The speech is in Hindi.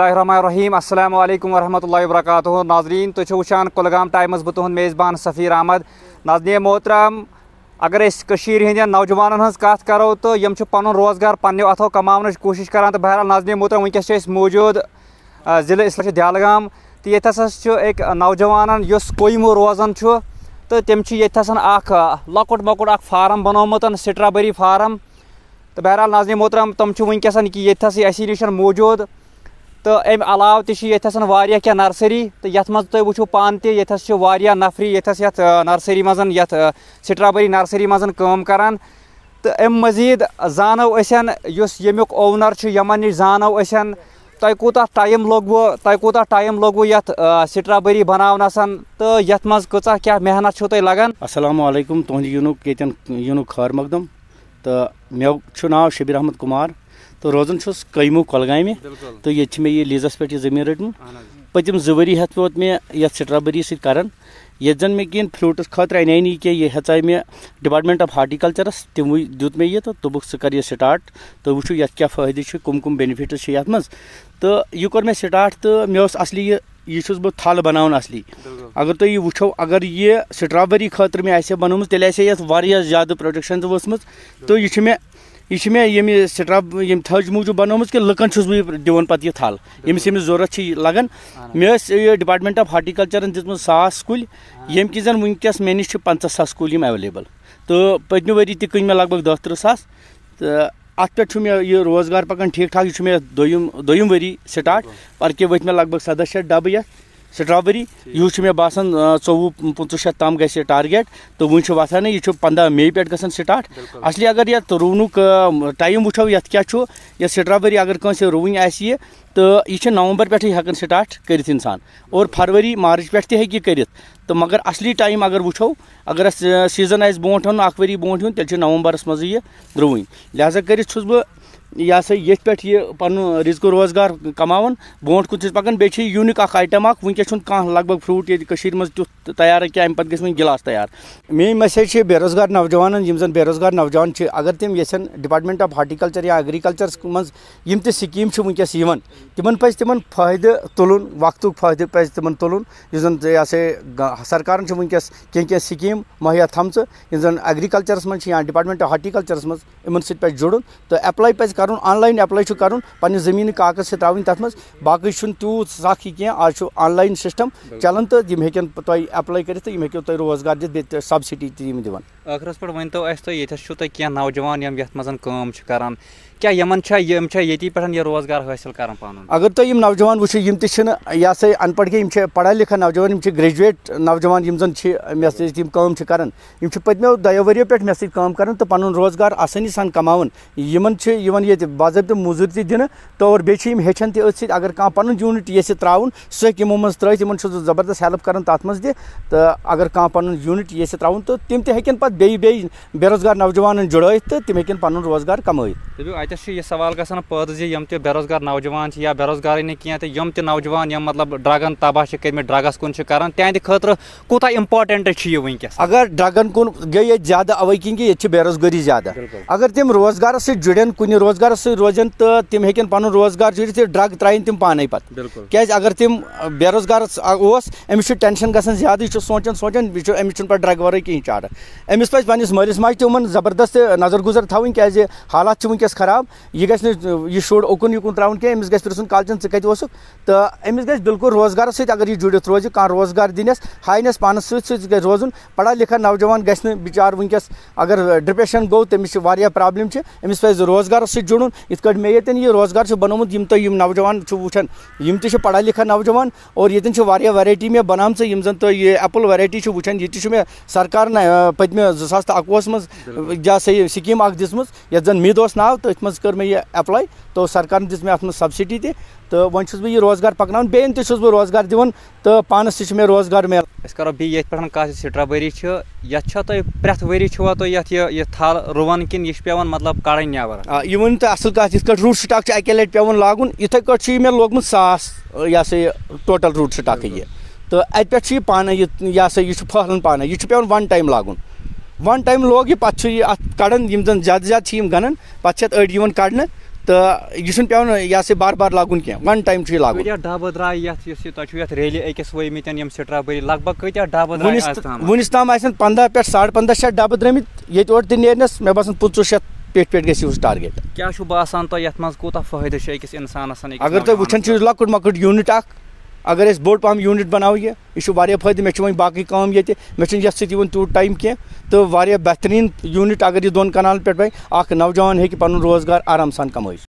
अस्सलाम वालेकुम वरहमतुल्लाहि वबरकातुहू नाजरीन तुम तो वुचान कुलगाम टाइम्स बह तुद मेज़बान सफ़ीर अहमद नाज़रीन मोहतरम अगर इस कशीर हंद नौजवान हज कत करो तो यम पन रोजगार पन्नो अथो कमान कोशिश करान तो बहरहाल नाज़रीन मोहतरम वनकस मौजूद जिले इसलिए दयालगाम तो ये हसा एक नौजवान इस कोयमो रोजान तो तम ये लकुट मकुट फार्म बनोमुत स्ट्रॉबेरी फार्म तो बहरहाल नाज़रीन मोहतरम तम वनकस कि ये असी नशन मौजूद तो अम अलाव तेथ वारिया क्या नर्सरी तो ये मज तु वो पान तथा ये नफरी ये नर्सरी मजन ये स्ट्रॉबेरी नर्सरी मजन कर तो अम मजीद जानो असन यमुक ओनर यमन नश जानो असन तय कूत टाइम लोगव तय कूत टाइम लोगव ये स्ट्रॉबेरी बनावनस तो ये मज कह क्या मेहनत तुम लगान असलकुम तुद यूनुक ये यूनुक खैर मकदम तो मे ना शबीर अहमद कुमार तो रोजन छुस कईमो कलगाम तो ये मे ये लीजस हाँ पे यह जमीन रटम पतम जो वरी हथ वोत मे ये स्ट्रॉबेरी सत तो, तो कर ये जन मे कह फ्रूटस खतर अन कह यह हेच मे डिपार्टमेंट आफ हार्टिकल्चरस तमु दुत मे ये तो दुप सह कर यह स्टार्ट तो वो ये क्या फायदे कम कम बेनिफिट्स ये मज तो यह कर् मे स्टार्ट तो मे असली ये यह बहुत थल बना असली अगर तुम यह वो अगर यह स्ट्रॉबेरी खतर मे बन तेल ये ज्यादा प्रोटेक्शन वसम तो यह मे यह मे ये स्ट्रप ये थज मूजूब बनोम कि लकन चुस बहुत दिवन पे थल ये जरूरत लगान मे ये डिपार्टमेंट आफ हार्टिकल्चरन दितम सास कुल यम कि जन वनकस मे नीश पंच सास कुल एवेलेबल तो पत्मे वरी तक कन मे लगभग दह तृह सा अत पे मे ये रोजगार पकान ठीक ठाक यह दुम दोम वरी स्टार्ट पर्क वे वत मे लगभग सदा शेट डब स्ट्रॉबेरी यह मे बसान चौव पंचह शे तम गे टारगेट तो वन वसान यह पंद्रह मे पे ग असली अगर तो तो तो ये रुवन टाइम वो ये क्या यह स्ट्रॉबेरी अगर कंस रुवन आ तो यह नवंबर पे हेकान स्टार्ट कर इंसान और फरवरी मार्च पे ते कर तो मगर असली टाइम अगर वो अगर सीजन आज ब्रोह वन वरी ब्रोह वन तेल नवंबरस मज रुवन लिहाजा कर यह सا ये पे ये रिजको रोजगार कमान ब्रोट कुन पकान बे यूनिक आइटम वनकस कह लग भग फ्रूट ये मज तुथ तैयार क्या अमे पे गई गिलास तैयार मे मैसेज बेरोजगार नौजवान जन बेरोजगार नौजवान अगर तम यन डिपार्टमेंट आफ हार्टिकल्चर या एग्रीकल्चर मं तम स्कीम वनकस तम पे तम फायदे तुलन वक्त फायदे पे तम तुलन जन यह सरकार वनकस कह स्कीम मुहैया थम जन एग्रीकल्चरस मं या डिपार्टमेंट आफ हार्टिकल्चरस मं इन सत तो एप्लाई पे करूँ ऑनलाइन एप्लाई कर पे जमीन कागज त्रावन तथ मे बाकी तूत सख यह कह आज ऑनलाइन सिस्टम चलान तो यम हेन तुम एप्लाई कर रोजगार दिख सबसिडी तम दिवन आखरस पे वन तो अस तो क्या नौजवान यम ये मज कम करान क्या यमन यम ये पे यह रोजगार हासिल कर अगर तुम तो यम नौजवान वो यम यह हसा अनपढ़ गई पढ़ा लिखा नौजवान यम ग्रेजुएट नौजवान यम जन मे सम कम करान यम पत्मो दयो वरियो पे मे सम कर तो पुन रोजगार आसानी सान कमान ये ये बाजब तो मजूरी तक दिन तो और हेचन तथ अत अगर कह पन यूनिट ये त्रा सो हेक यमो मं जबरदस्त हेल्प कर तथ मज तो अगर कह पन यूनिट ये त्रा तो तम तेन पे बे बेरोजगार नौजवान जुड़ तो तम हेन पुन रोजगार कम अतस यह सवाल ग पद जम बेरोजगार नौजवान या बेरोजगार नहीं कह तो यम ते नौजवान यम मतलब ड्रगन तबाह कर्म ड्रगस कुन करान तिंद खुद कूत इम्पार्टेंट यह अगर ड्रगन कुन गई ज्यादा अवे ये बेरोजगारी ज्यादा अगर तम रोजगार सत कुछ रोजगार रोजगार रोजन तो तम हेकन पन रोजगार चुन ड्रग त्राइन तम पान पत् क्या अगर तम बेरोजगार अमिस टेंशन ग ज्यादा यह सोचान सोचान अमिस पे ड्रग वर कहीं चार अमिस पे पन्स मलिस माज तुम जबरदस्त नजर गुजर थवन क्या हालात वनकस खराब यह गु यह शुर उकुन युकुन त्रावन कह अमिस गृन कालचन ऐ कत तो अमिस गिलकुल रोजगार सगर यह रोजगार दिनस हाइनस पानस रोजन पढ़ा लिखा नौजवान गचार वनकस अगर डिप्रेशन गो तमिस जुड़न इथ पे ये यह रोजगार बनोमुत तुम तो नौजवान वुन यम पढ़ा लिखा नौजवान और ये वैरायटी मे बना जन तो ये एप्पल वैरायटी वुन ये मे सरकार पत्मे जो सास तो अकुहस मे स्कीम दिम ये जन मिद नाव तो मे कर मे ये एप्लाई तो सरकार दिज मे अत सबसिडी तह तो वो छुस बह यह रोजगार पकान बेन तुस बहुत रोजगार दिवन तो पानस तुम रोजगार मिल करो बी ये स्ट्रॉबेरी ये तुम प्रेथ वरी तुम थल रुवान कि यह पे मतलब कड़न नवर यह वन तो असल कत इत रूट स्टाक अके लट पे लागू इथे पे मे लोगमु सास यह सा टोटल रूट स्टाक ये तो अत पे पान यह सा यह पहलान पान यह पे वन टाइम लागू वन टाइम लोग यह पे अत कड़न जन ज्यादा ज्यादा गनन पे अत अड़ कड़ने तो यह पेवन यह बार बार लागू कह वन टाइम लागू क्या डब द्राय ये रेल अकिस वमित यम लग भग क्या डब वनस तम पंदह पे साढ़ पंदह शे डब द्रमित ये तौर मे बसान पंचु शे पेट पेट गि टारगेट क्या बसान तह कूत फायदे अकिस इंसानस अगर तुम वो लकुट मकुट यूनिट अ अगर अस बोड पहम यूनिट बनो ये यह फायदे मे वह बाकी काम ये मे तो ये तूत टाइम कह तो बेहतरीन यूनिट अगर यह दोन कनाल पे बन अ नौजवान हे पुन रोजगार आराम सान कम